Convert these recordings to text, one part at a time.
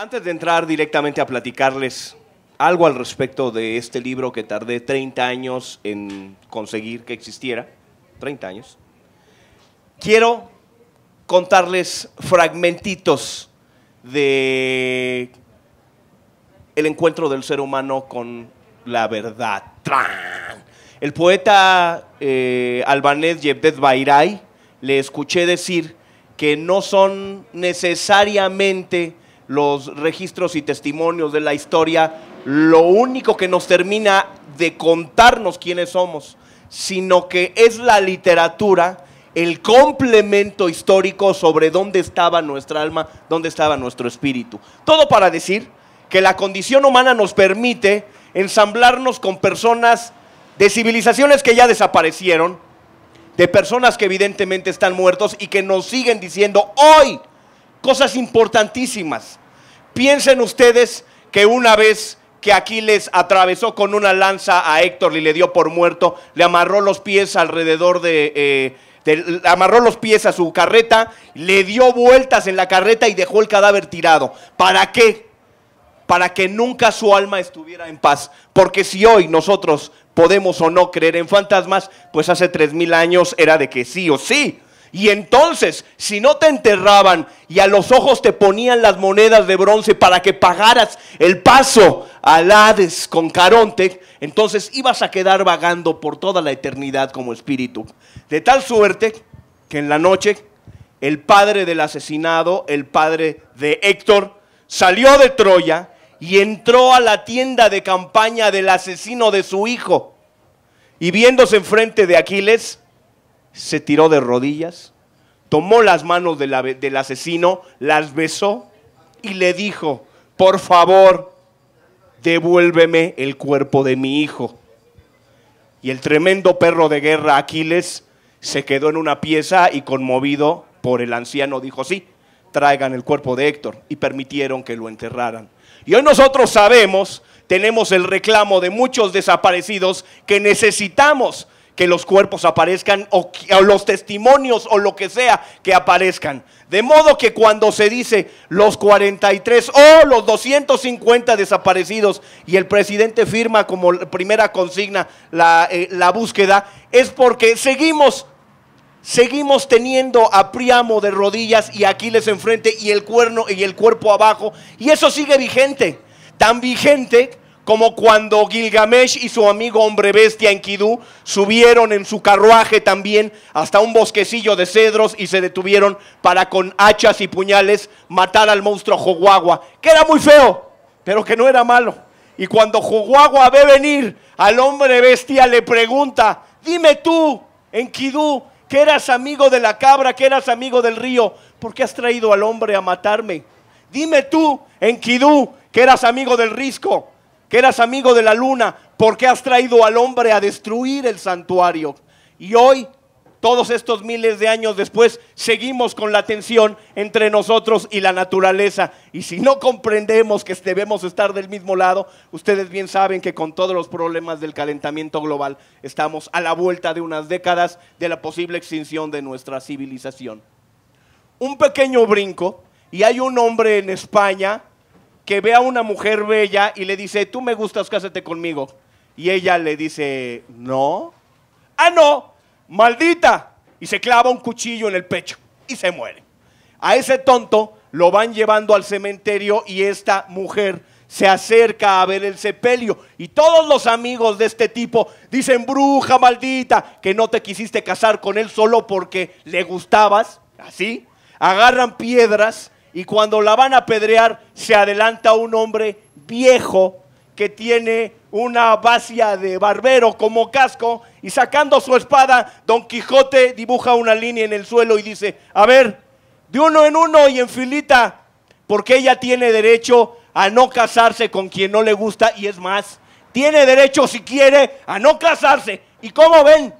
Antes de entrar directamente a platicarles algo al respecto de este libro que tardé 30 años en conseguir que existiera, 30 años, quiero contarles fragmentitos de el encuentro del ser humano con la verdad. El poeta eh, albanés Yevdet Bairay le escuché decir que no son necesariamente los registros y testimonios de la historia, lo único que nos termina de contarnos quiénes somos, sino que es la literatura el complemento histórico sobre dónde estaba nuestra alma, dónde estaba nuestro espíritu. Todo para decir que la condición humana nos permite ensamblarnos con personas de civilizaciones que ya desaparecieron, de personas que evidentemente están muertos y que nos siguen diciendo hoy Cosas importantísimas. Piensen ustedes que una vez que Aquiles atravesó con una lanza a Héctor y le dio por muerto, le amarró los pies alrededor de... Eh, amarró los pies a su carreta, le dio vueltas en la carreta y dejó el cadáver tirado. ¿Para qué? Para que nunca su alma estuviera en paz. Porque si hoy nosotros podemos o no creer en fantasmas, pues hace tres mil años era de que sí o sí. Y entonces, si no te enterraban y a los ojos te ponían las monedas de bronce para que pagaras el paso al Hades con Caronte, entonces ibas a quedar vagando por toda la eternidad como espíritu. De tal suerte que en la noche el padre del asesinado, el padre de Héctor, salió de Troya y entró a la tienda de campaña del asesino de su hijo. Y viéndose enfrente de Aquiles, se tiró de rodillas, tomó las manos del asesino, las besó y le dijo, por favor, devuélveme el cuerpo de mi hijo. Y el tremendo perro de guerra Aquiles se quedó en una pieza y conmovido por el anciano dijo, sí, traigan el cuerpo de Héctor y permitieron que lo enterraran. Y hoy nosotros sabemos, tenemos el reclamo de muchos desaparecidos que necesitamos que los cuerpos aparezcan o, los testimonios o lo que sea que aparezcan. De modo que cuando se dice los 43 o los 250 desaparecidos y el presidente firma como primera consigna la, eh, la búsqueda, es porque seguimos Seguimos teniendo a Priamo de rodillas y Aquiles enfrente y el cuerno y el cuerpo abajo. Y eso sigue vigente. Tan vigente como cuando Gilgamesh y su amigo hombre bestia Enkidu subieron en su carruaje también hasta un bosquecillo de cedros y se detuvieron para con hachas y puñales matar al monstruo Joguagua, que era muy feo, pero que no era malo. Y cuando Joguagua ve venir al hombre bestia le pregunta, dime tú, Enkidu, que eras amigo de la cabra, que eras amigo del río, ¿por qué has traído al hombre a matarme? Dime tú, Enkidu, que eras amigo del risco, que eras amigo de la luna, porque has traído al hombre a destruir el santuario. Y hoy, todos estos miles de años después, seguimos con la tensión entre nosotros y la naturaleza. Y si no comprendemos que debemos estar del mismo lado, ustedes bien saben que con todos los problemas del calentamiento global estamos a la vuelta de unas décadas de la posible extinción de nuestra civilización. Un pequeño brinco, y hay un hombre en España que ve a una mujer bella y le dice, tú me gustas, cásate conmigo. Y ella le dice, no. Ah, no, maldita. Y se clava un cuchillo en el pecho y se muere. A ese tonto lo van llevando al cementerio y esta mujer se acerca a ver el sepelio. Y todos los amigos de este tipo dicen, bruja maldita, que no te quisiste casar con él solo porque le gustabas, así. Agarran piedras y cuando la van a pedrear, se adelanta un hombre viejo que tiene una vacia de barbero como casco y sacando su espada, Don Quijote dibuja una línea en el suelo y dice, a ver, de uno en uno y en filita, porque ella tiene derecho a no casarse con quien no le gusta y es más, tiene derecho si quiere a no casarse. ¿Y cómo ven?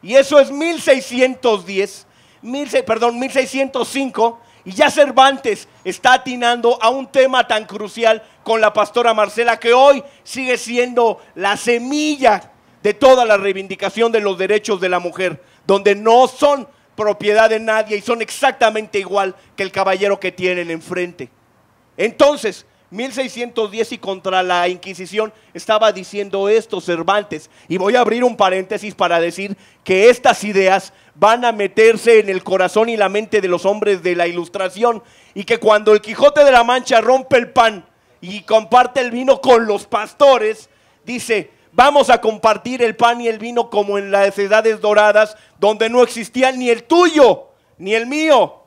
Y eso es 1610, mil, perdón, 1605 y ya Cervantes está atinando a un tema tan crucial con la pastora Marcela que hoy sigue siendo la semilla de toda la reivindicación de los derechos de la mujer, donde no son propiedad de nadie y son exactamente igual que el caballero que tienen enfrente. Entonces, 1610 y contra la Inquisición estaba diciendo esto Cervantes. Y voy a abrir un paréntesis para decir que estas ideas van a meterse en el corazón y la mente de los hombres de la Ilustración y que cuando el Quijote de la Mancha rompe el pan y comparte el vino con los pastores, dice, vamos a compartir el pan y el vino como en las edades doradas, donde no existía ni el tuyo, ni el mío.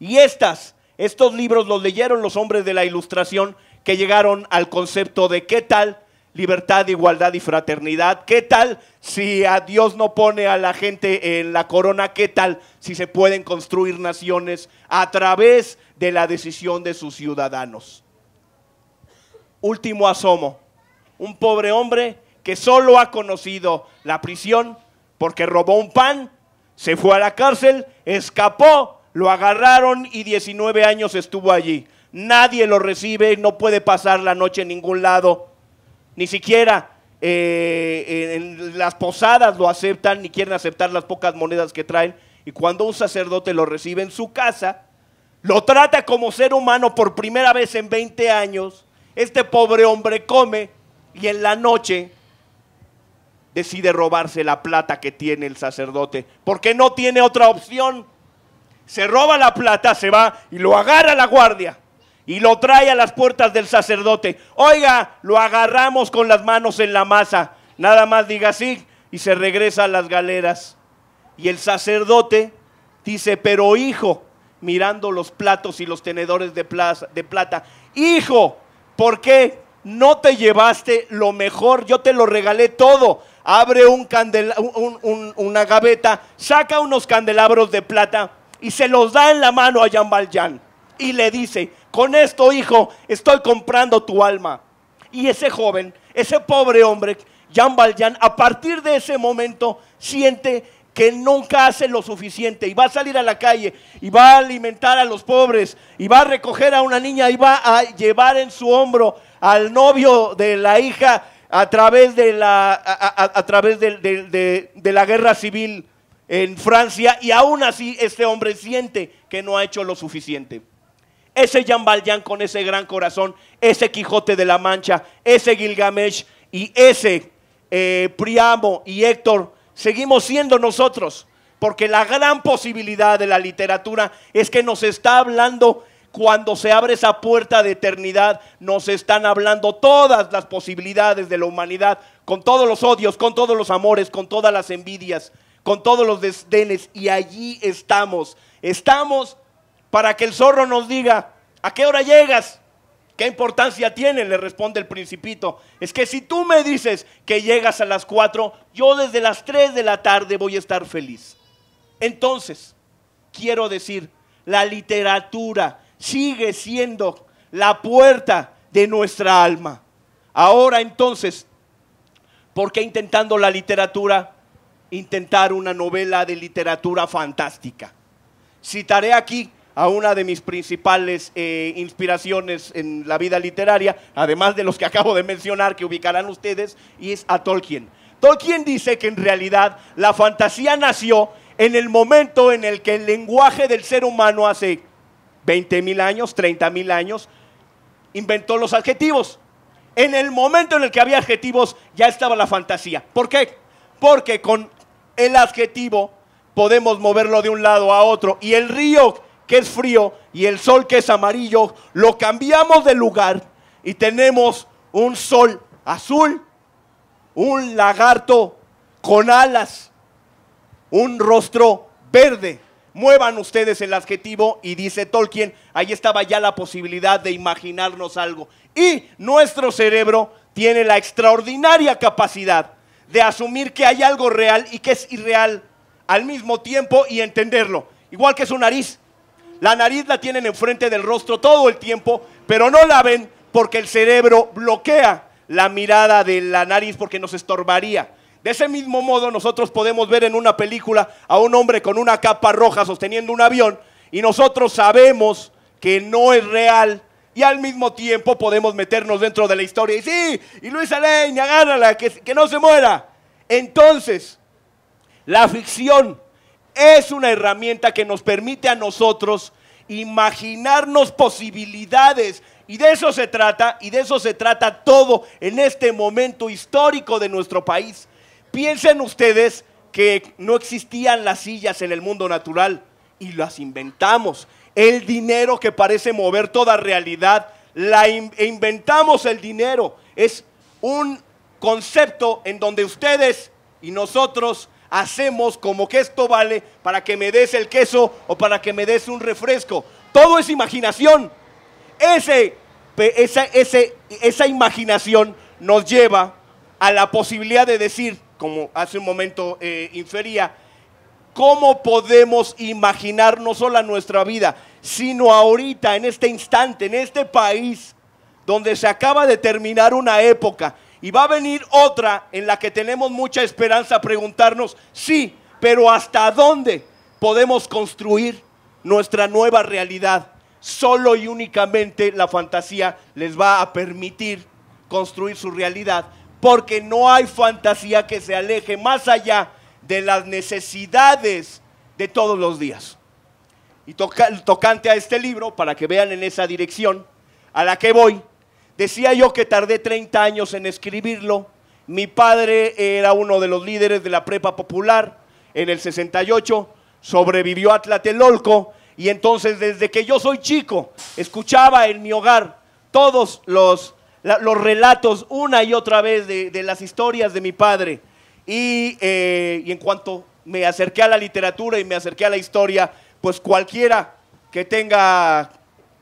Y estas estos libros los leyeron los hombres de la Ilustración que llegaron al concepto de qué tal libertad, igualdad y fraternidad. ¿Qué tal si a Dios no pone a la gente en la corona? ¿Qué tal si se pueden construir naciones a través de la decisión de sus ciudadanos? Último asomo. Un pobre hombre que solo ha conocido la prisión porque robó un pan, se fue a la cárcel, escapó lo agarraron y 19 años estuvo allí. Nadie lo recibe, no puede pasar la noche en ningún lado. Ni siquiera eh, en las posadas lo aceptan, ni quieren aceptar las pocas monedas que traen. Y cuando un sacerdote lo recibe en su casa, lo trata como ser humano por primera vez en 20 años. Este pobre hombre come y en la noche decide robarse la plata que tiene el sacerdote, porque no tiene otra opción se roba la plata, se va y lo agarra la guardia y lo trae a las puertas del sacerdote. Oiga, lo agarramos con las manos en la masa. Nada más diga así y se regresa a las galeras. Y el sacerdote dice, pero hijo, mirando los platos y los tenedores de, plata, hijo, ¿por qué no te llevaste lo mejor? Yo te lo regalé todo. Abre un una gaveta, saca unos candelabros de plata y se los da en la mano a Valjean y le dice, con esto hijo, estoy comprando tu alma. Y ese joven, ese pobre hombre, Valjean, a partir de ese momento siente que nunca hace lo suficiente y va a salir a la calle y va a alimentar a los pobres y va a recoger a una niña y va a llevar en su hombro al novio de la hija a través de la, a, través de la guerra civil en Francia y aún así este hombre siente que no ha hecho lo suficiente. Ese Jean Valjean con ese gran corazón, ese Quijote de la Mancha, ese Gilgamesh y ese eh, Priamo y Héctor, seguimos siendo nosotros, porque la gran posibilidad de la literatura es que nos está hablando cuando se abre esa puerta de eternidad, nos están hablando todas las posibilidades de la humanidad, con todos los odios, con todos los amores, con todas las envidias, con todos los desdenes y allí estamos. Estamos para que el zorro nos diga, ¿a qué hora llegas? ¿Qué importancia tiene? Le responde el principito. Es que si tú me dices que llegas a las 4, yo desde las 3 de la tarde voy a estar feliz. Entonces, quiero decir, la literatura sigue siendo la puerta de nuestra alma. Ahora entonces, ¿por qué intentando la literatura intentar una novela de literatura fantástica. Citaré aquí a una de mis principales eh, inspiraciones en la vida literaria, además de los que acabo de mencionar que ubicarán ustedes, y es a Tolkien. Tolkien dice que en realidad la fantasía nació en el momento en el que el lenguaje del ser humano hace 20 mil años, 30 mil años, inventó los adjetivos. En el momento en el que había adjetivos ya estaba la fantasía. ¿Por qué? Porque con el adjetivo, podemos moverlo de un lado a otro. Y el río, que es frío, y el sol, que es amarillo, lo cambiamos de lugar y tenemos un sol azul, un lagarto con alas, un rostro verde. Muevan ustedes el adjetivo y dice Tolkien, ahí estaba ya la posibilidad de imaginarnos algo. Y nuestro cerebro tiene la extraordinaria capacidad de asumir que hay algo real y que es irreal al mismo tiempo y entenderlo. Igual que su nariz. La nariz la tienen enfrente del rostro todo el tiempo, pero no la ven porque el cerebro bloquea la mirada de la nariz porque nos estorbaría. De ese mismo modo nosotros podemos ver en una película a un hombre con una capa roja sosteniendo un avión y nosotros sabemos que no es real y al mismo tiempo podemos meternos dentro de la historia. Y sí, y Luis Aleña, agárrala, que, que no se muera. Entonces, la ficción es una herramienta que nos permite a nosotros imaginarnos posibilidades. Y de eso se trata, y de eso se trata todo en este momento histórico de nuestro país. Piensen ustedes que no existían las sillas en el mundo natural y las inventamos el dinero que parece mover toda realidad, la e inventamos el dinero. Es un concepto en donde ustedes y nosotros hacemos como que esto vale para que me des el queso o para que me des un refresco. Todo es imaginación. Ese, esa, ese, esa imaginación nos lleva a la posibilidad de decir, como hace un momento eh, infería, ¿cómo podemos imaginar no solo nuestra vida, sino ahorita, en este instante, en este país, donde se acaba de terminar una época y va a venir otra en la que tenemos mucha esperanza preguntarnos, sí, pero ¿hasta dónde podemos construir nuestra nueva realidad? Solo y únicamente la fantasía les va a permitir construir su realidad, porque no hay fantasía que se aleje más allá de las necesidades de todos los días y tocante a este libro, para que vean en esa dirección a la que voy, decía yo que tardé 30 años en escribirlo. Mi padre era uno de los líderes de la prepa popular en el 68, sobrevivió a Tlatelolco y entonces desde que yo soy chico escuchaba en mi hogar todos los, los relatos una y otra vez de, las historias de mi padre. Eh, y en cuanto me acerqué a la literatura y me acerqué a la historia, pues cualquiera que tenga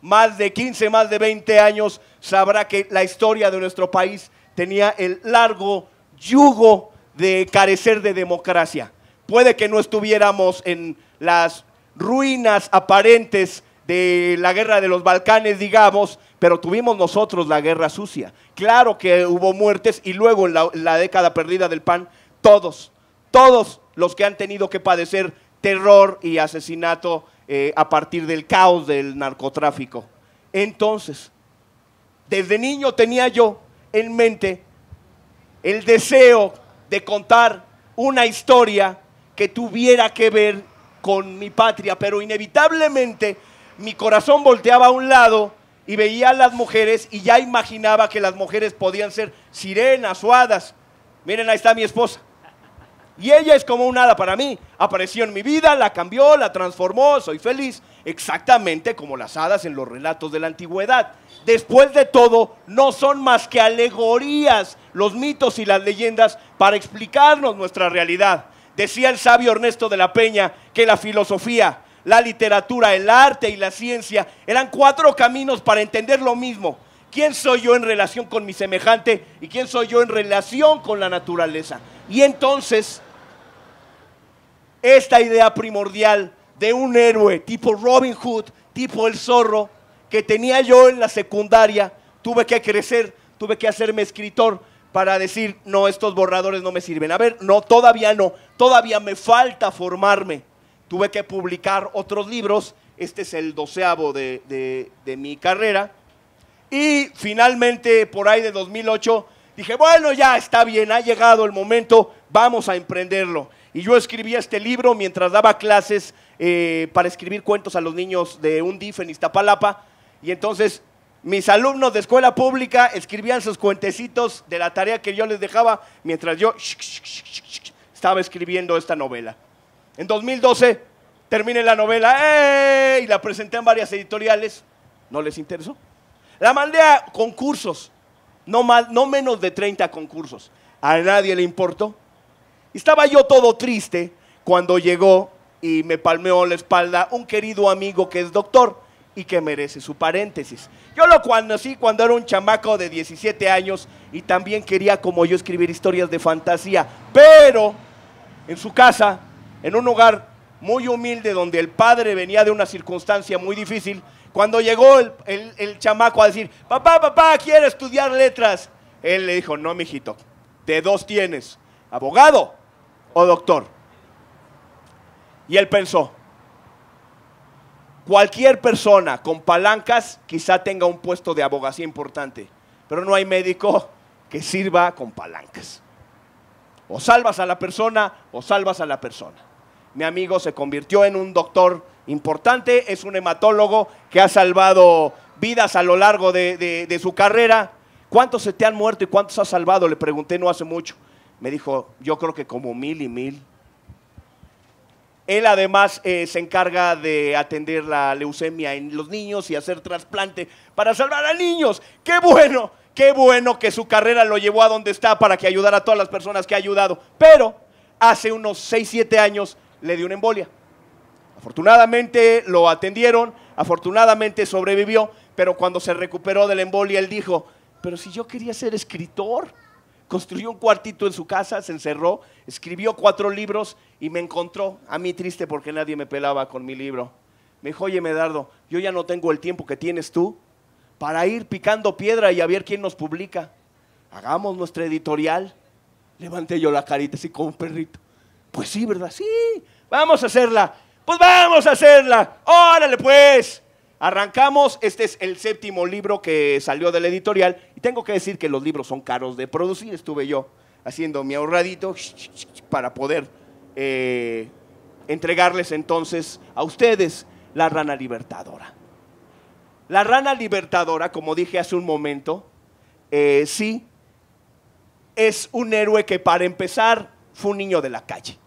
más de 15, más de 20 años, sabrá que la historia de nuestro país tenía el largo yugo de carecer de democracia. Puede que no estuviéramos en las ruinas aparentes de la guerra de los Balcanes, digamos, pero tuvimos nosotros la guerra sucia. Claro que hubo muertes y luego la, la década perdida del PAN, todos, todos los que han tenido que padecer terror y asesinato eh, a partir del caos del narcotráfico. Entonces, desde niño tenía yo en mente el deseo de contar una historia que tuviera que ver con mi patria, pero inevitablemente mi corazón volteaba a un lado y veía a las mujeres y ya imaginaba que las mujeres podían ser sirenas o hadas. Miren, ahí está mi esposa. Y ella es como un hada para mí. Apareció en mi vida, la cambió, la transformó, soy feliz. Exactamente como las hadas en los relatos de la antigüedad. Después de todo, no son más que alegorías los mitos y las leyendas para explicarnos nuestra realidad. Decía el sabio Ernesto de la Peña que la filosofía, la literatura, el arte y la ciencia eran cuatro caminos para entender lo mismo. ¿Quién soy yo en relación con mi semejante y quién soy yo en relación con la naturaleza? Y entonces esta idea primordial de un héroe tipo Robin Hood, tipo el zorro, que tenía yo en la secundaria, tuve que crecer, tuve que hacerme escritor para decir, no, estos borradores no me sirven. A ver, no, todavía no, todavía me falta formarme. Tuve que publicar otros libros, este es el doceavo de, mi carrera, y finalmente por ahí de 2008 dije, bueno, ya está bien, ha llegado el momento, vamos a emprenderlo. Y yo escribía este libro mientras daba clases eh, para escribir cuentos a los niños de un en Iztapalapa. Y entonces mis alumnos de escuela pública escribían sus cuentecitos de la tarea que yo les dejaba mientras yo estaba escribiendo esta novela. En 2012 terminé la novela y la presenté en varias editoriales. ¿No les interesó? La mandé a concursos, no, no menos de 30 concursos. A nadie le importó. Estaba yo todo triste cuando llegó y me palmeó la espalda un querido amigo que es doctor y que merece su paréntesis. Yo lo conocí cuando era un chamaco de 17 años y también quería como yo escribir historias de fantasía, pero en su casa, en un hogar muy humilde donde el padre venía de una circunstancia muy difícil, cuando llegó el, chamaco a decir, papá, papá, quiero estudiar letras, él le dijo, no, mijito, de dos tienes, abogado o oh, doctor. Y él pensó, cualquier persona con palancas quizá tenga un puesto de abogacía importante, pero no hay médico que sirva con palancas. O salvas a la persona o salvas a la persona. Mi amigo se convirtió en un doctor importante, es un hematólogo que ha salvado vidas a lo largo de, de su carrera. ¿Cuántos se te han muerto y cuántos has salvado? Le pregunté no hace mucho. Me dijo, yo creo que como mil y mil. Él además eh, se encarga de atender la leucemia en los niños y hacer trasplante para salvar a niños. ¡Qué bueno! ¡Qué bueno que su carrera lo llevó a donde está para que ayudara a todas las personas que ha ayudado! Pero hace unos 6, 7 años le dio una embolia. Afortunadamente lo atendieron, afortunadamente sobrevivió, pero cuando se recuperó de la embolia él dijo, pero si yo quería ser escritor construyó un cuartito en su casa, se encerró, escribió cuatro libros y me encontró, a mí triste porque nadie me pelaba con mi libro. Me dijo, oye Medardo, yo ya no tengo el tiempo que tienes tú para ir picando piedra y a ver quién nos publica. Hagamos nuestra editorial. Levanté yo la carita así como un perrito. Pues sí, ¿verdad? Sí, vamos a hacerla. Pues vamos a hacerla. Órale pues. Arrancamos, este es el séptimo libro que salió de la editorial y tengo que decir que los libros son caros de producir, estuve yo haciendo mi ahorradito para poder eh, entregarles entonces a ustedes la rana libertadora. La rana libertadora, como dije hace un momento, eh, sí, es un héroe que para empezar fue un niño de la calle.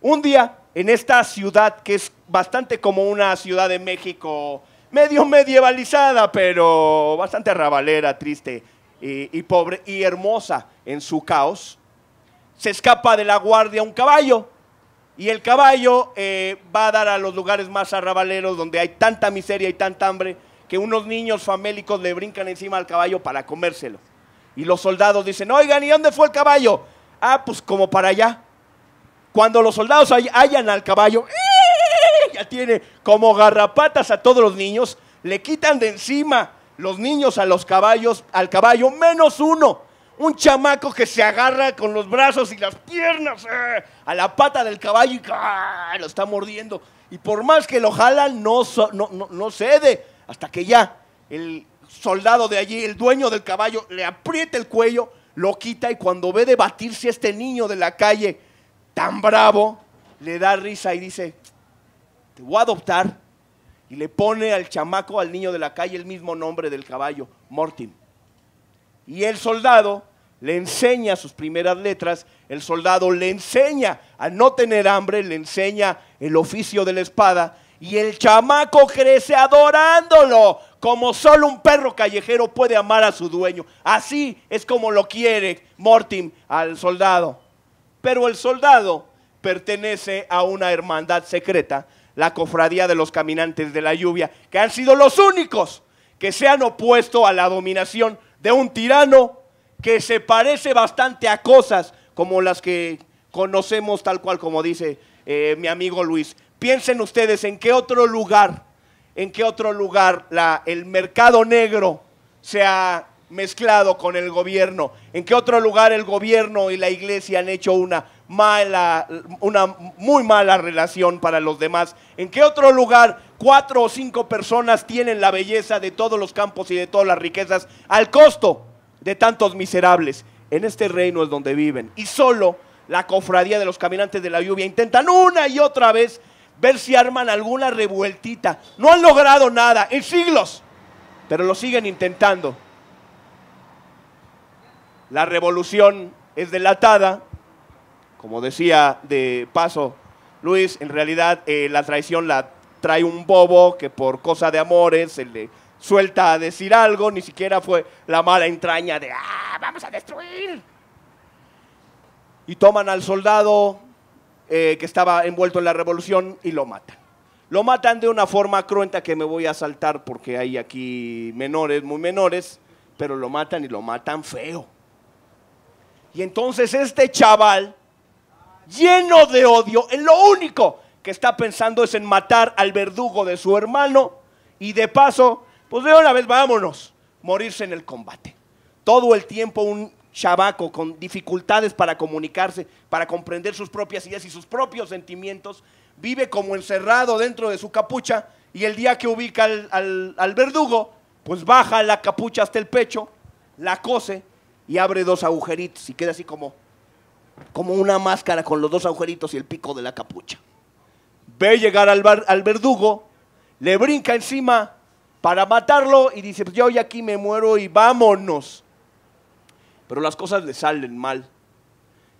Un día en esta ciudad que es bastante como una ciudad de México, medio medievalizada, pero bastante arrabalera, triste y, pobre y hermosa en su caos, se escapa de la guardia un caballo. Y el caballo eh, va a dar a los lugares más arrabaleros donde hay tanta miseria y tanta hambre que unos niños famélicos le brincan encima al caballo para comérselo. Y los soldados dicen, oigan, ¿y dónde fue el caballo? Ah, pues como para allá. Cuando los soldados hayan al caballo, ¡eh! ya tiene como garrapatas a todos los niños, le quitan de encima los niños a los caballos, al caballo, menos uno. Un chamaco que se agarra con los brazos y las piernas ¡eh! a la pata del caballo y ¡ah! lo está mordiendo. Y por más que lo jalan, no, no, cede. Hasta que ya el soldado de allí, el dueño del caballo, le aprieta el cuello, lo quita y cuando ve debatirse este niño de la calle tan bravo, le da risa y dice, te voy a adoptar. Y le pone al chamaco, al niño de la calle, el mismo nombre del caballo, Mortim. Y el soldado le enseña sus primeras letras, el soldado le enseña a no tener hambre, le enseña el oficio de la espada, y el chamaco crece adorándolo, como solo un perro callejero puede amar a su dueño. Así es como lo quiere Mortim al soldado. Pero el soldado pertenece a una hermandad secreta, la cofradía de los caminantes de la lluvia, que han sido los únicos que se han opuesto a la dominación de un tirano que se parece bastante a cosas como las que conocemos tal cual como dice eh, mi amigo Luis. Piensen ustedes en qué otro lugar, en qué otro lugar el mercado negro se ha mezclado con el gobierno. ¿En qué otro lugar el gobierno y la iglesia han hecho una mala, una muy mala relación para los demás? ¿En qué otro lugar cuatro o cinco personas tienen la belleza de todos los campos y de todas las riquezas al costo de tantos miserables? En este reino es donde viven. Y solo la cofradía de los caminantes de la lluvia intentan una y otra vez ver si arman alguna revueltita. No han logrado nada en siglos, pero lo siguen intentando la revolución es delatada, como decía de paso Luis, en realidad eh, la traición la trae un bobo que por cosa de amores se le suelta a decir algo, ni siquiera fue la mala entraña de, ah, vamos a destruir. Y toman al soldado eh, que estaba envuelto en la revolución y lo matan. Lo matan de una forma cruenta que me voy a saltar porque hay aquí menores, muy menores, pero lo matan y lo matan feo. Y entonces este chaval, lleno de odio, en lo único que está pensando es en matar al verdugo de su hermano y de paso, pues de una vez vámonos, morirse en el combate. Todo el tiempo un chabaco con dificultades para comunicarse, para comprender sus propias ideas y sus propios sentimientos, vive como encerrado dentro de su capucha y el día que ubica al, al verdugo, pues baja la capucha hasta el pecho, la cose y abre dos agujeritos y queda así como, como una máscara con los dos agujeritos y el pico de la capucha. Ve llegar al, al verdugo, le brinca encima para matarlo y dice, pues yo hoy aquí me muero y vámonos. Pero las cosas le salen mal.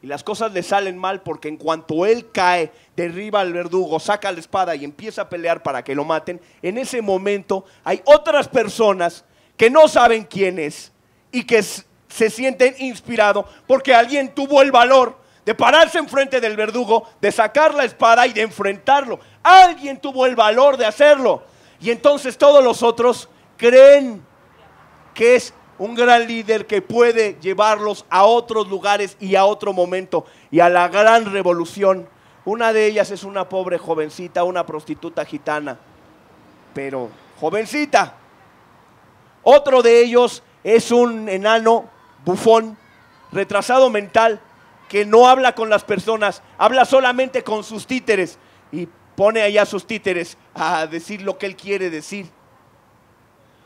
Y las cosas le salen mal porque en cuanto él cae, derriba al verdugo, saca la espada y empieza a pelear para que lo maten, en ese momento hay otras personas que no saben quién es y que se sienten inspirados porque alguien tuvo el valor de pararse enfrente del verdugo, de sacar la espada y de enfrentarlo. Alguien tuvo el valor de hacerlo. Y entonces todos los otros creen que es un gran líder que puede llevarlos a otros lugares y a otro momento y a la gran revolución. Una de ellas es una pobre jovencita, una prostituta gitana, pero jovencita. Otro de ellos es un enano bufón, retrasado mental, que no habla con las personas, habla solamente con sus títeres y pone allá sus títeres a decir lo que él quiere decir.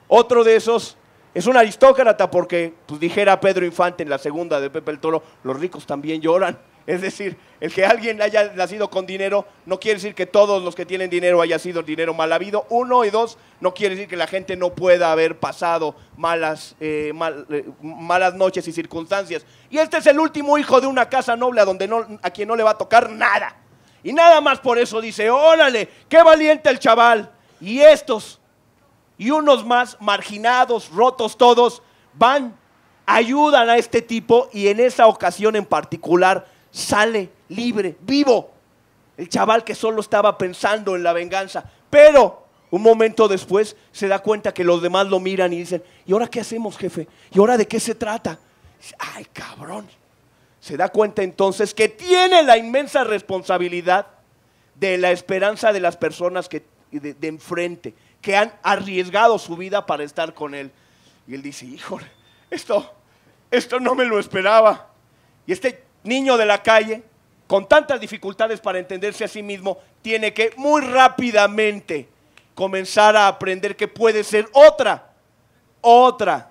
Otro de esos es un aristócrata porque, pues dijera Pedro Infante en la segunda de Pepe el Toro, los ricos también lloran. Es decir, el que alguien haya nacido con dinero no quiere decir que todos los que tienen dinero haya sido dinero mal habido. Uno y dos, no quiere decir que la gente no pueda haber pasado malas, eh, eh, malas noches y circunstancias. Y este es el último hijo de una casa noble a, donde a quien no le va a tocar nada. Y nada más por eso dice, órale, qué valiente el chaval. Y estos, y unos más, marginados, rotos todos, van, ayudan a este tipo y en esa ocasión en particular sale libre, vivo. El chaval que solo estaba pensando en la venganza. Pero un momento después se da cuenta que los demás lo miran y dicen, ¿y ahora qué hacemos, jefe? ¿Y ahora de qué se trata? Ay, cabrón. Se da cuenta entonces que tiene la inmensa responsabilidad de la esperanza de las personas que, de, enfrente, que han arriesgado su vida para estar con él. Y él dice, híjole, esto, esto no me lo esperaba. Y este niño de la calle, con tantas dificultades para entenderse a sí mismo, tiene que muy rápidamente comenzar a aprender que puede ser otra, otra,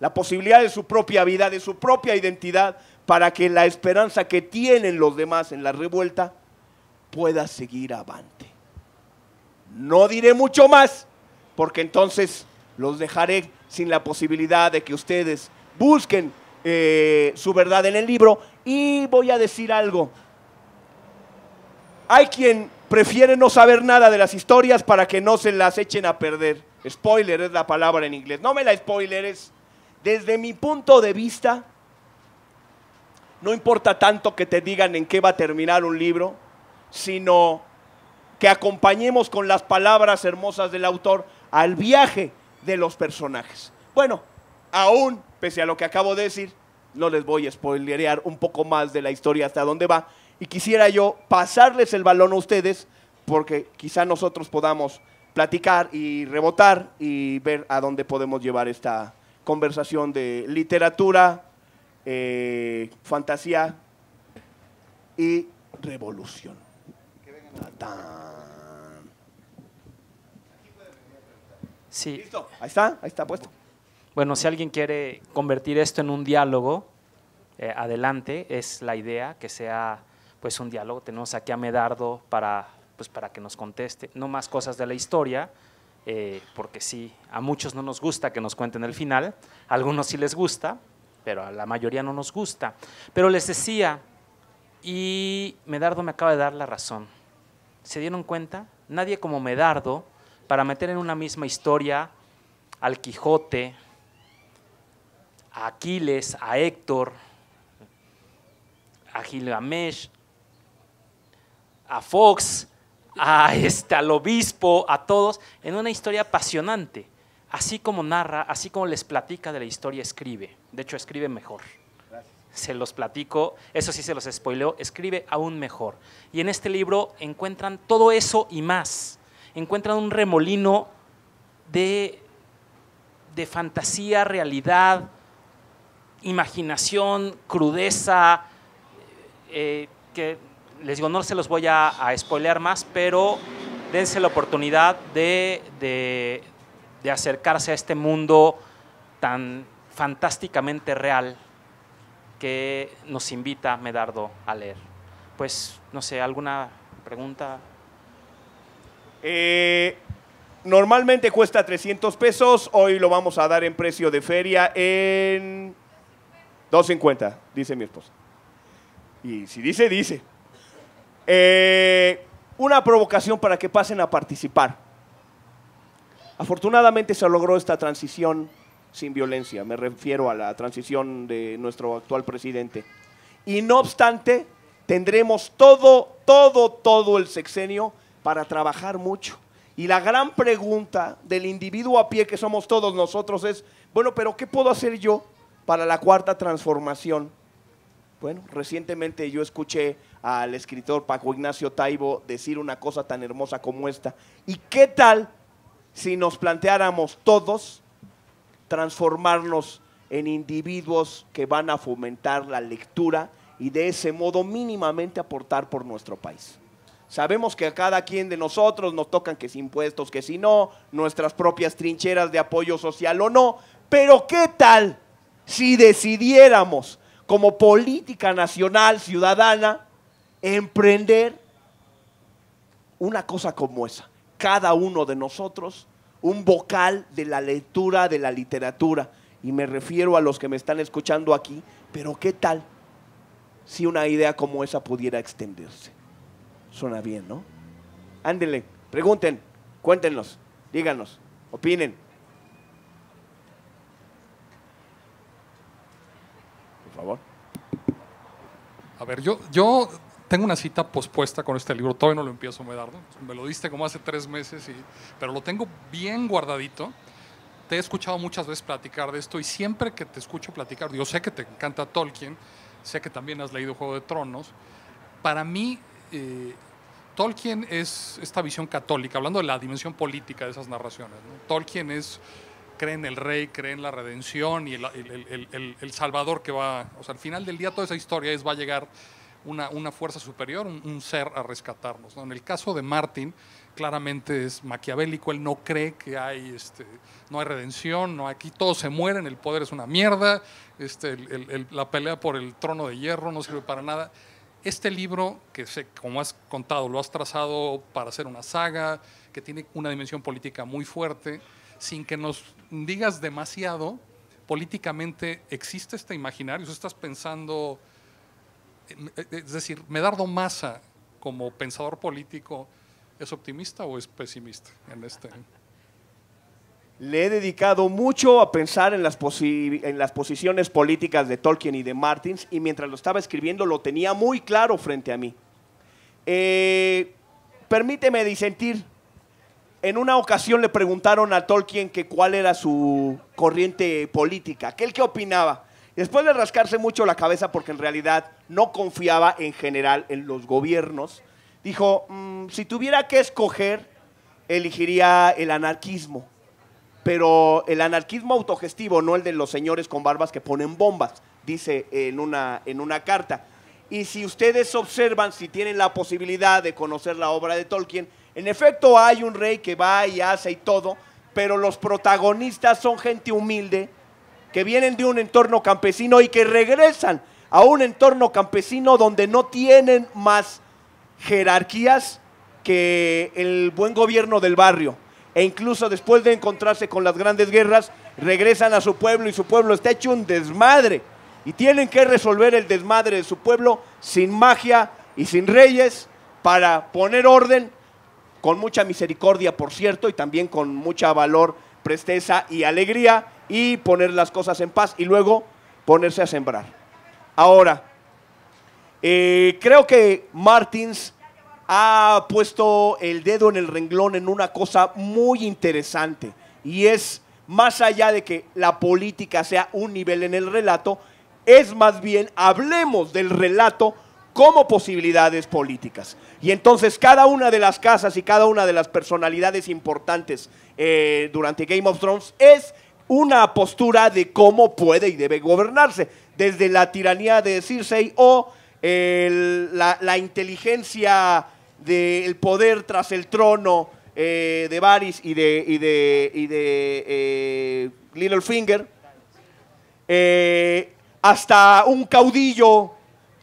la posibilidad de su propia vida, de su propia identidad, para que la esperanza que tienen los demás en la revuelta pueda seguir avante. No diré mucho más, porque entonces los dejaré sin la posibilidad de que ustedes busquen eh, su verdad en el libro. Y voy a decir algo. Hay quien prefiere no saber nada de las historias para que no se las echen a perder. Spoiler es la palabra en inglés. No me la spoilers Desde mi punto de vista, no importa tanto que te digan en qué va a terminar un libro, sino que acompañemos con las palabras hermosas del autor al viaje de los personajes. Bueno, aún pese a lo que acabo de decir, no les voy a spoilerear un poco más de la historia hasta dónde va. Y quisiera yo pasarles el balón a ustedes, porque quizá nosotros podamos platicar y rebotar y ver a dónde podemos llevar esta conversación de literatura, eh, fantasía y revolución. Sí. ¿Listo? Ahí está, ahí está puesto. Bueno, si alguien quiere convertir esto en un diálogo, eh, adelante, es la idea que sea pues un diálogo. Tenemos aquí a Medardo para, pues, para que nos conteste, no más cosas de la historia, eh, porque sí, a muchos no nos gusta que nos cuenten el final, a algunos sí les gusta, pero a la mayoría no nos gusta. Pero les decía, y Medardo me acaba de dar la razón. ¿Se dieron cuenta? Nadie como Medardo, para meter en una misma historia al Quijote, a Aquiles, a Héctor, a Gilgamesh, a Fox, a este, al obispo, a todos, en una historia apasionante. Así como narra, así como les platica de la historia, escribe. De hecho, escribe mejor. Se los platico, eso sí se los spoileo, escribe aún mejor. Y en este libro encuentran todo eso y más. Encuentran un remolino de, de fantasía, realidad, imaginación, crudeza, eh, que les digo, no se los voy a, a spoilear más, pero dense la oportunidad de, acercarse a este mundo tan fantásticamente real que nos invita Medardo a leer. Pues, no sé, ¿alguna pregunta? Eh, normalmente cuesta 300 pesos, hoy lo vamos a dar en precio de feria en 250, dice mi esposa. Y si dice, dice. Eh, una provocación para que pasen a participar. Afortunadamente se logró esta transición sin violencia, me refiero a la transición de nuestro actual presidente. Y no obstante, tendremos todo, todo, todo el sexenio para trabajar mucho. Y la gran pregunta del individuo a pie que somos todos nosotros es, bueno, pero ¿qué puedo hacer yo para la cuarta transformación. Bueno, recientemente yo escuché al escritor Paco Ignacio Taibo decir una cosa tan hermosa como esta. ¿Y qué tal si nos planteáramos todos transformarnos en individuos que van a fomentar la lectura y de ese modo mínimamente aportar por nuestro país? Sabemos que a cada quien de nosotros nos tocan que si impuestos, que si no, nuestras propias trincheras de apoyo social o no, pero ¿qué tal si decidiéramos como política nacional ciudadana emprender una cosa como esa, cada uno de nosotros, un vocal de la lectura, de la literatura, y me refiero a los que me están escuchando aquí, pero ¿qué tal si una idea como esa pudiera extenderse? Suena bien, ¿no? Ándele, pregunten, cuéntenos, díganos, opinen. A ver, yo, yo tengo una cita pospuesta con este libro, todavía no lo empiezo, Medardo. Me lo diste como hace tres meses, pero lo tengo bien guardadito. Te he escuchado muchas veces platicar de esto y siempre que te escucho platicar, yo sé que te encanta Tolkien, sé que también has leído Juego de Tronos. Para mí, eh, Tolkien es esta visión católica, hablando de la dimensión política de esas narraciones. Tolkien es creen en el rey, creen en la redención y el, salvador que va, o sea, al final del día toda esa historia es, va a llegar una, una fuerza superior, un, ser a rescatarnos. En el caso de Martin, claramente es maquiavélico, él no cree que hay, este, no hay redención, no, aquí todos se mueren, el poder es una mierda, este, la pelea por el trono de hierro no sirve para nada. Este libro, que sé como has contado, lo has trazado para hacer una saga, que tiene una dimensión política muy fuerte, sin que nos digas demasiado, políticamente existe este imaginario, estás pensando, eh, es decir, Medardo Massa como pensador político, ¿es optimista o es pesimista en este? Le he dedicado mucho a pensar en las, posiciones políticas de Tolkien y de Martins y mientras lo estaba escribiendo lo tenía muy claro frente a mí. Eh, permíteme disentir en una ocasión le preguntaron a Tolkien que cuál era su corriente política, que él qué opinaba. Después de rascarse mucho la cabeza porque en realidad no confiaba en general en los gobiernos, dijo, mm, si tuviera que escoger, elegiría el anarquismo, pero el anarquismo autogestivo, no el de los señores con barbas que ponen bombas, dice en una, en una carta. Y si ustedes observan, si tienen la posibilidad de conocer la obra de Tolkien, en efecto, hay un rey que va y hace y todo, pero los protagonistas son gente humilde, que vienen de un entorno campesino y que regresan a un entorno campesino donde no tienen más jerarquías que el buen gobierno del barrio. E incluso después de encontrarse con las grandes guerras, regresan a su pueblo y su pueblo está hecho un desmadre. Y tienen que resolver el desmadre de su pueblo sin magia y sin reyes para poner orden con mucha misericordia, por cierto, y también con mucha valor, presteza y alegría, y poner las cosas en paz y luego ponerse a sembrar. Ahora, eh, creo que Martins ha puesto el dedo en el renglón en una cosa muy interesante, y es, más allá de que la política sea un nivel en el relato, es más bien, hablemos del relato como posibilidades políticas. Y entonces cada una de las casas y cada una de las personalidades importantes eh, durante Game of Thrones es una postura de cómo puede y debe gobernarse, desde la tiranía de Cersei o la, inteligencia del poder tras el trono eh, de Varys y de, y de, y de eh, Littlefinger, hasta un caudillo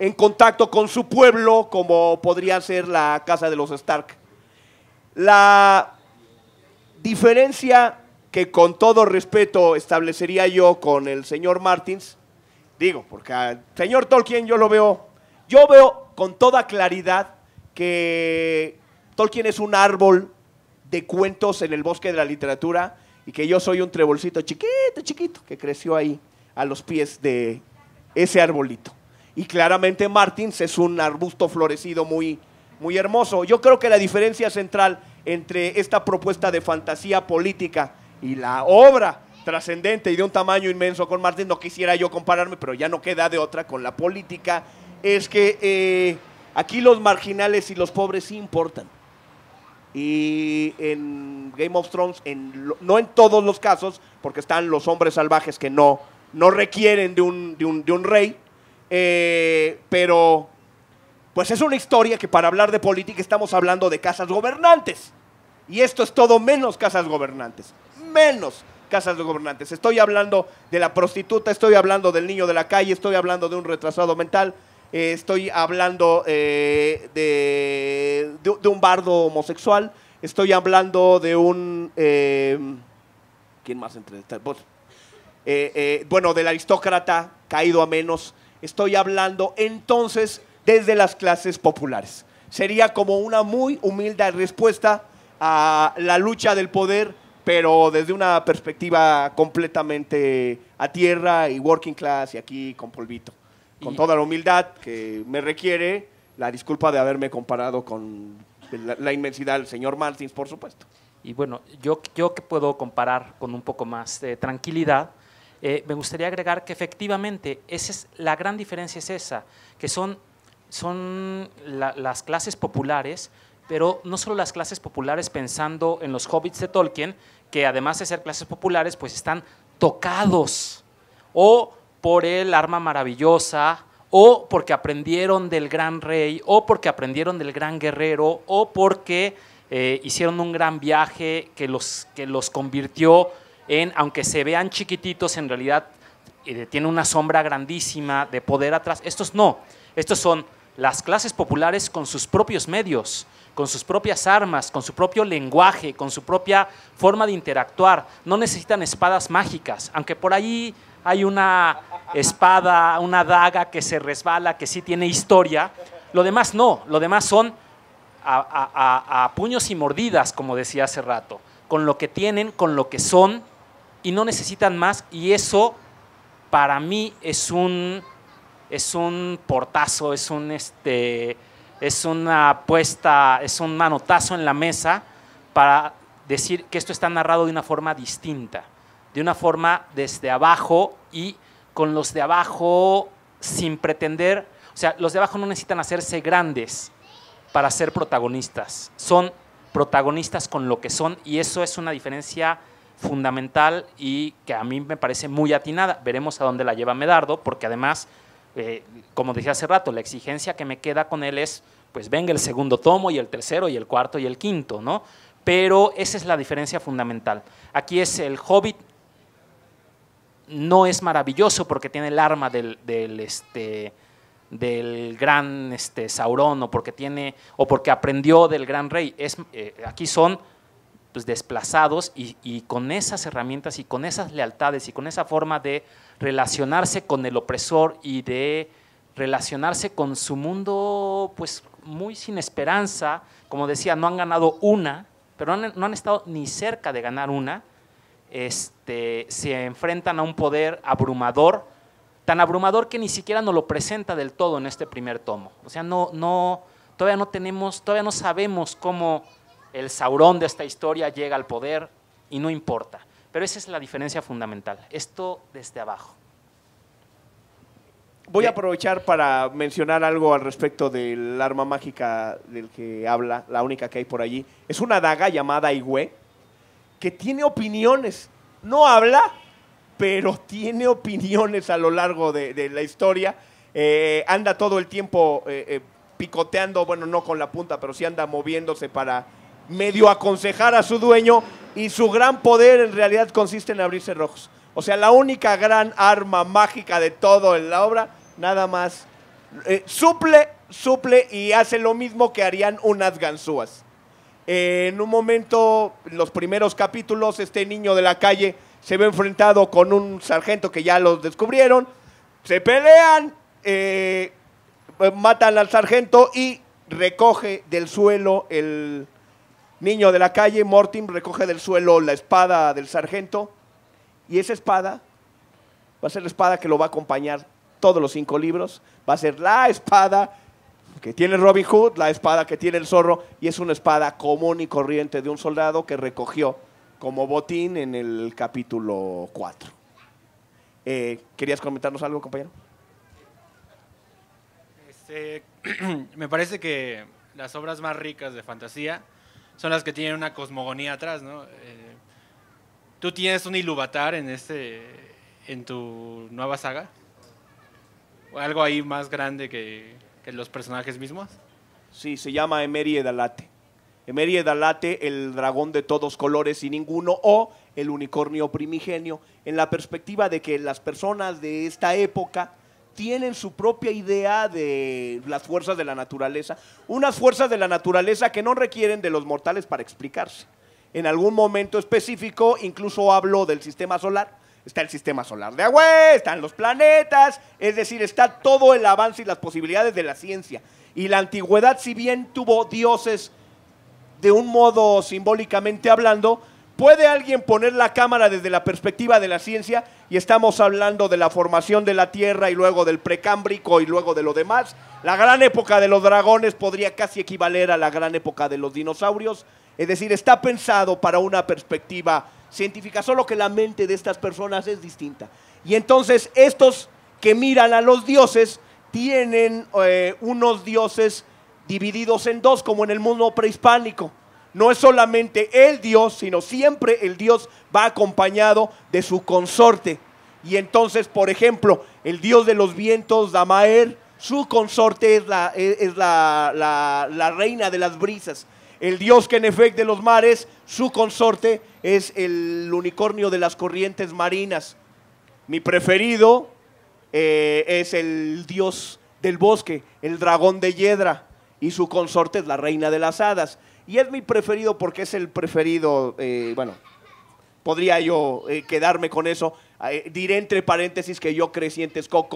en contacto con su pueblo, como podría ser la casa de los Stark. La diferencia que con todo respeto establecería yo con el señor Martins, digo, porque al señor Tolkien yo lo veo, yo veo con toda claridad que Tolkien es un árbol de cuentos en el bosque de la literatura y que yo soy un trebolcito chiquito, chiquito, que creció ahí a los pies de ese arbolito y claramente Martins es un arbusto florecido muy, muy hermoso. Yo creo que la diferencia central entre esta propuesta de fantasía política y la obra trascendente y de un tamaño inmenso con Martins, no quisiera yo compararme, pero ya no queda de otra con la política, es que eh, aquí los marginales y los pobres sí importan. Y en Game of Thrones, no en todos los casos, porque están los hombres salvajes que no, no requieren de un, de un, de un rey, eh, pero, pues es una historia que para hablar de política estamos hablando de casas gobernantes. Y esto es todo menos casas gobernantes. Menos casas gobernantes. Estoy hablando de la prostituta, estoy hablando del niño de la calle, estoy hablando de un retrasado mental, eh, estoy hablando eh, de, un bardo homosexual, estoy hablando de un... ¿Quién más entre pues, bueno, del aristócrata caído a menos, estoy hablando entonces desde las clases populares. Sería como una muy humilde respuesta a la lucha del poder, pero desde una perspectiva completamente a tierra y working class y aquí con polvito. Con toda la humildad que me requiere la disculpa de haberme comparado con la, inmensidad del señor Martins, por supuesto. Y bueno, yo, yo que puedo comparar con un poco más de tranquilidad, eh, me gustaría agregar que efectivamente esa es, la gran diferencia es esa, que son, son las clases populares, pero no solo las clases populares pensando en los hobbits de Tolkien, que además de ser clases populares, pues están tocados o por el arma maravillosa, o porque aprendieron del gran rey, o porque aprendieron del gran guerrero, o porque eh, hicieron un gran viaje que los, que los convirtió en, aunque se vean chiquititos, en realidad eh, tiene una sombra grandísima de poder atrás. Estos no, estos son las clases populares con sus propios medios, con sus propias armas, con su propio lenguaje, con su propia forma de interactuar. No necesitan espadas mágicas, aunque por ahí hay una espada, una daga que se resbala, que sí tiene historia. Lo demás no, lo demás son a puños y mordidas, como decía hace rato, con lo que tienen, con lo que son y no necesitan más y eso para mí es un es un portazo, es un este es una apuesta, es un manotazo en la mesa para decir que esto está narrado de una forma distinta, de una forma desde abajo y con los de abajo sin pretender, o sea, los de abajo no necesitan hacerse grandes para ser protagonistas, son protagonistas con lo que son y eso es una diferencia fundamental y que a mí me parece muy atinada. Veremos a dónde la lleva Medardo, porque además, eh, como decía hace rato, la exigencia que me queda con él es, pues venga el segundo tomo y el tercero y el cuarto y el quinto, ¿no? Pero esa es la diferencia fundamental. Aquí es el hobbit, no es maravilloso porque tiene el arma del, este, del gran este, Saurón o porque tiene o porque aprendió del gran rey. Es, eh, aquí son pues, desplazados y, con esas herramientas y con esas lealtades y con esa forma de relacionarse con el opresor y de relacionarse con su mundo pues muy sin esperanza, como decía, no han ganado una, pero no han, estado ni cerca de ganar una, este, se enfrentan a un poder abrumador, tan abrumador que ni siquiera nos lo presenta del todo en este primer tomo. O sea, no, no, todavía no tenemos, todavía no sabemos cómo el Saurón de esta historia llega al poder y no importa. Pero esa es la diferencia fundamental. Esto desde abajo. Voy a aprovechar para mencionar algo al respecto del arma mágica del que habla, la única que hay por allí. Es una daga llamada Igüe, que tiene opiniones. No habla, pero tiene opiniones a lo largo de, la historia. Eh, anda todo el tiempo eh, eh, picoteando, bueno, no con la punta, pero sí anda moviéndose para medio aconsejar a su dueño y su gran poder en realidad consiste en abrirse rojos. O sea, la única gran arma mágica de todo en la obra, nada más eh, suple, suple y hace lo mismo que harían unas ganzúas. en un momento, en los primeros capítulos, este niño de la calle se ve enfrentado con un sargento que ya los descubrieron, se pelean, eh, matan al sargento y recoge del suelo el, niño de la calle, Mortim recoge del suelo la espada del sargento y esa espada va a ser la espada que lo va a acompañar todos los cinco libros, va a ser la espada que tiene Robin Hood, la espada que tiene el zorro y es una espada común y corriente de un soldado que recogió como botín en el capítulo 4. Eh, ¿Querías comentarnos algo, compañero? Este, me parece que las obras más ricas de fantasía son las que tienen una cosmogonía atrás, ¿no? Eh, ¿Tú tienes un Iluvatar en, este, en tu nueva saga? ¿O algo ahí más grande que, que los personajes mismos? Sí, se llama Emery Edalate. Emery Edalate, el dragón de todos colores y ninguno, o el unicornio primigenio, en la perspectiva de que las personas de esta época tienen su propia idea de las fuerzas de la naturaleza, unas fuerzas de la naturaleza que no requieren de los mortales para explicarse. En algún momento específico incluso hablo del sistema solar. Está el sistema solar de agua, están los planetas, es decir, está todo el avance y las posibilidades de la ciencia. Y la antigüedad, si bien tuvo dioses de un modo simbólicamente hablando, ¿Puede alguien poner la cámara desde la perspectiva de la ciencia? Y estamos hablando de la formación de la Tierra y luego del precámbrico y luego de lo demás. La gran época de los dragones podría casi equivaler a la gran época de los dinosaurios. Es decir, está pensado para una perspectiva científica, solo que la mente de estas personas es distinta. Y entonces estos que miran a los dioses tienen eh, unos dioses divididos en dos, como en el mundo prehispánico no es solamente el Dios, sino siempre el Dios va acompañado de su consorte. Y entonces, por ejemplo, el Dios de los vientos, Damaer, su consorte es, la, es la, reina de las brisas. El Dios que en efecto de los mares, su consorte es el unicornio de las corrientes marinas. Mi preferido eh, es el Dios del bosque, el dragón de hiedra, y su consorte es la reina de las hadas. Y es mi preferido porque es el preferido, eh, bueno, podría yo eh, quedarme con eso. Eh, diré entre paréntesis que yo crecí en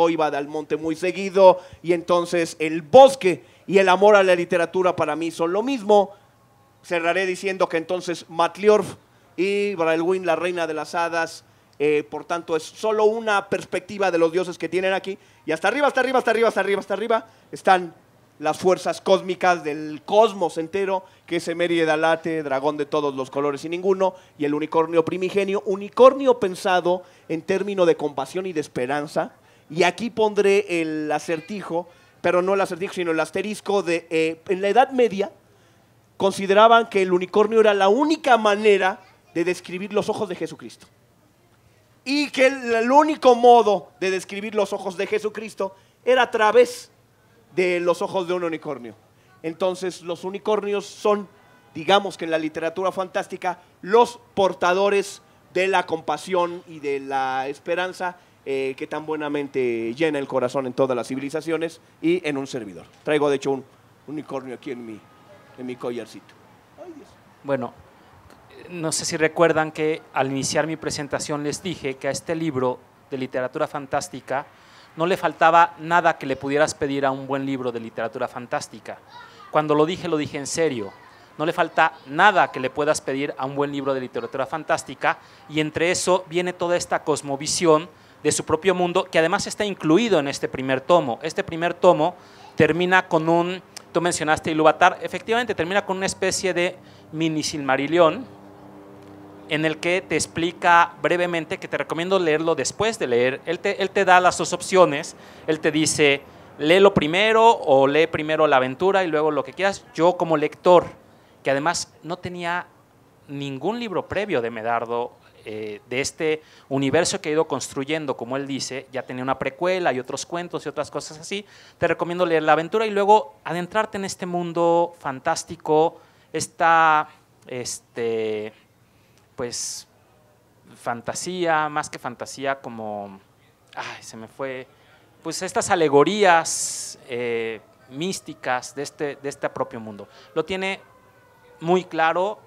iba al monte muy seguido y entonces el bosque y el amor a la literatura para mí son lo mismo. Cerraré diciendo que entonces Matliorf y Bralwyn, la reina de las hadas, por tanto es solo una perspectiva de los dioses que tienen aquí. Y hasta arriba, hasta arriba, hasta arriba, hasta arriba, hasta arriba están las fuerzas cósmicas del cosmos entero, que es Dalate, dragón de todos los colores y ninguno, y el unicornio primigenio, unicornio pensado en términos de compasión y de esperanza. Y aquí pondré el acertijo, pero no el acertijo, sino el asterisco de, eh, en la Edad Media, consideraban que el unicornio era la única manera de describir los ojos de Jesucristo. Y que el, el único modo de describir los ojos de Jesucristo era a través de los ojos de un unicornio. Entonces los unicornios son, digamos que en la literatura fantástica, los portadores de la compasión y de la esperanza eh, que tan buenamente llena el corazón en todas las civilizaciones y en un servidor. Traigo de hecho un unicornio aquí en mi, en mi collarcito. Bueno, no sé si recuerdan que al iniciar mi presentación les dije que a este libro de literatura fantástica no le faltaba nada que le pudieras pedir a un buen libro de literatura fantástica. Cuando lo dije, lo dije en serio. No le falta nada que le puedas pedir a un buen libro de literatura fantástica y entre eso viene toda esta cosmovisión de su propio mundo que además está incluido en este primer tomo. Este primer tomo termina con un, tú mencionaste Iluvatar, efectivamente termina con una especie de mini Silmarillion, en el que te explica brevemente, que te recomiendo leerlo después de leer, él te, él te da las dos opciones, él te dice, léelo primero o lee primero la aventura y luego lo que quieras. Yo como lector, que además no tenía ningún libro previo de Medardo, eh, de este universo que he ido construyendo, como él dice, ya tenía una precuela y otros cuentos y otras cosas así, te recomiendo leer la aventura y luego adentrarte en este mundo fantástico, esta... Este, pues, fantasía, más que fantasía, como, ay, se me fue, pues estas alegorías eh, místicas de este, de este propio mundo. Lo tiene muy claro,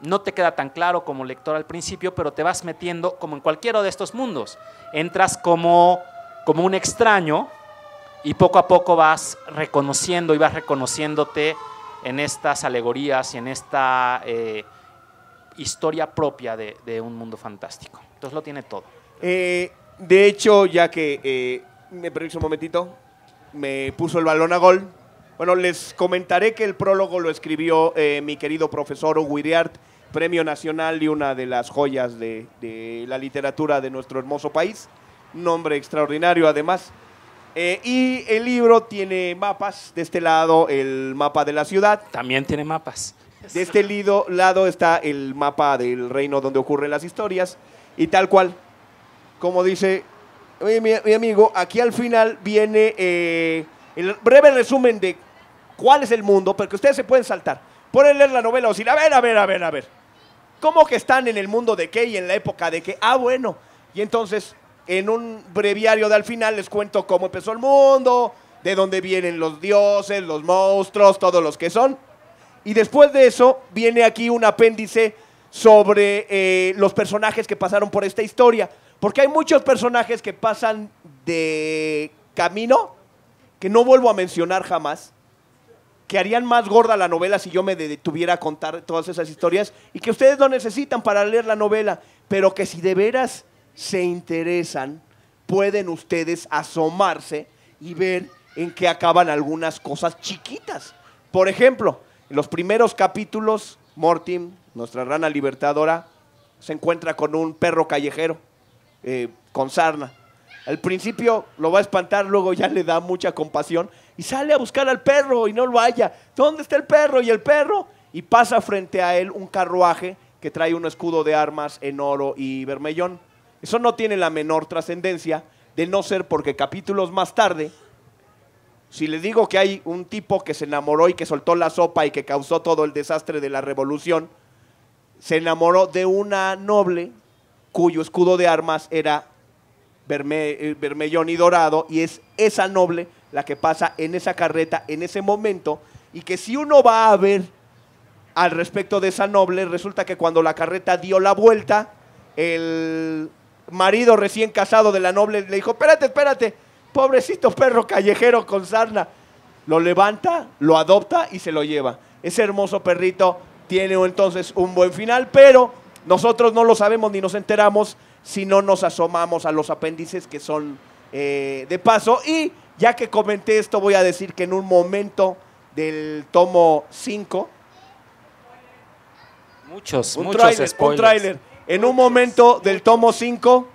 no te queda tan claro como lector al principio, pero te vas metiendo como en cualquiera de estos mundos. Entras como, como un extraño y poco a poco vas reconociendo y vas reconociéndote en estas alegorías y en esta... Eh, historia propia de, un mundo fantástico. Entonces lo tiene todo. Eh, de hecho, ya que eh, me permiso un momentito, me puso el balón a gol. Bueno, les comentaré que el prólogo lo escribió eh, mi querido profesor Art, premio nacional y una de las joyas de, la literatura de nuestro hermoso país. Nombre extraordinario, además. y el libro tiene mapas. De este lado, el mapa de la ciudad. También tiene mapas. De este lado está el mapa del reino donde ocurren las historias. Y tal cual, como dice mi, amigo, aquí al final viene eh, el breve resumen de cuál es el mundo, porque ustedes se pueden saltar. Pueden leer la novela o decir, a ver, a ver, a ver, a ver. ¿Cómo que están en el mundo de qué y en la época de qué? Ah, bueno. Y entonces, en un breviario de al final les cuento cómo empezó el mundo, de dónde vienen los dioses, los monstruos, todos los que son. Y después de eso viene aquí un apéndice sobre eh, los personajes que pasaron por esta historia. Porque hay muchos personajes que pasan de camino, que no vuelvo a mencionar jamás, que harían más gorda la novela si yo me detuviera a contar todas esas historias y que ustedes no necesitan para leer la novela, pero que si de veras se interesan, pueden ustedes asomarse y ver en qué acaban algunas cosas chiquitas. Por ejemplo, en los primeros capítulos, Mortim, nuestra rana libertadora, se encuentra con un perro callejero, eh, con sarna. Al principio lo va a espantar, luego ya le da mucha compasión y sale a buscar al perro y no lo halla. ¿Dónde está el perro? Y el perro. Y pasa frente a él un carruaje que trae un escudo de armas en oro y bermellón. Eso no tiene la menor trascendencia, de no ser porque capítulos más tarde si le digo que hay un tipo que se enamoró y que soltó la sopa y que causó todo el desastre de la revolución, se enamoró de una noble cuyo escudo de armas era bermellón eh, vermellón y dorado, y es esa noble la que pasa en esa carreta en ese momento, y que si uno va a ver al respecto de esa noble, resulta que cuando la carreta dio la vuelta, el marido recién casado de la noble le dijo, espérate, espérate, Pobrecito perro callejero con sarna. Lo levanta, lo adopta y se lo lleva. Ese hermoso perrito tiene entonces un buen final, pero nosotros no lo sabemos ni nos enteramos si no nos asomamos a los apéndices que son eh, de paso. Y ya que comenté esto, voy a decir que en un momento del tomo 5. Muchos, muchos spoilers. En un momento del tomo 5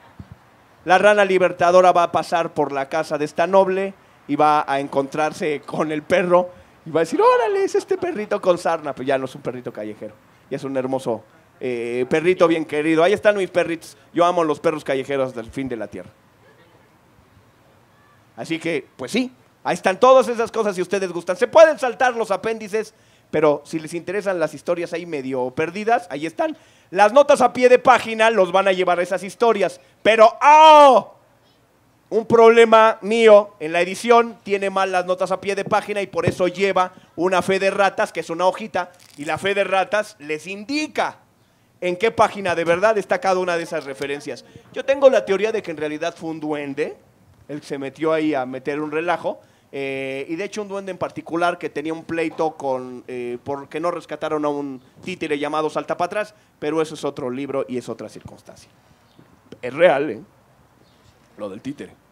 la rana libertadora va a pasar por la casa de esta noble y va a encontrarse con el perro y va a decir, órale, es este perrito con sarna, pero pues ya no es un perrito callejero, ya es un hermoso eh, perrito bien querido. Ahí están mis perritos, yo amo los perros callejeros del fin de la tierra. Así que, pues sí, ahí están todas esas cosas si ustedes gustan. Se pueden saltar los apéndices pero si les interesan las historias ahí medio perdidas, ahí están. Las notas a pie de página los van a llevar a esas historias, pero ¡oh! Un problema mío en la edición tiene mal las notas a pie de página y por eso lleva una fe de ratas, que es una hojita, y la fe de ratas les indica en qué página de verdad está cada una de esas referencias. Yo tengo la teoría de que en realidad fue un duende, el que se metió ahí a meter un relajo, eh, y de hecho un duende en particular que tenía un pleito con eh, porque no rescataron a un títere llamado Salta para atrás, pero eso es otro libro y es otra circunstancia. Es real, ¿eh? Lo del títere.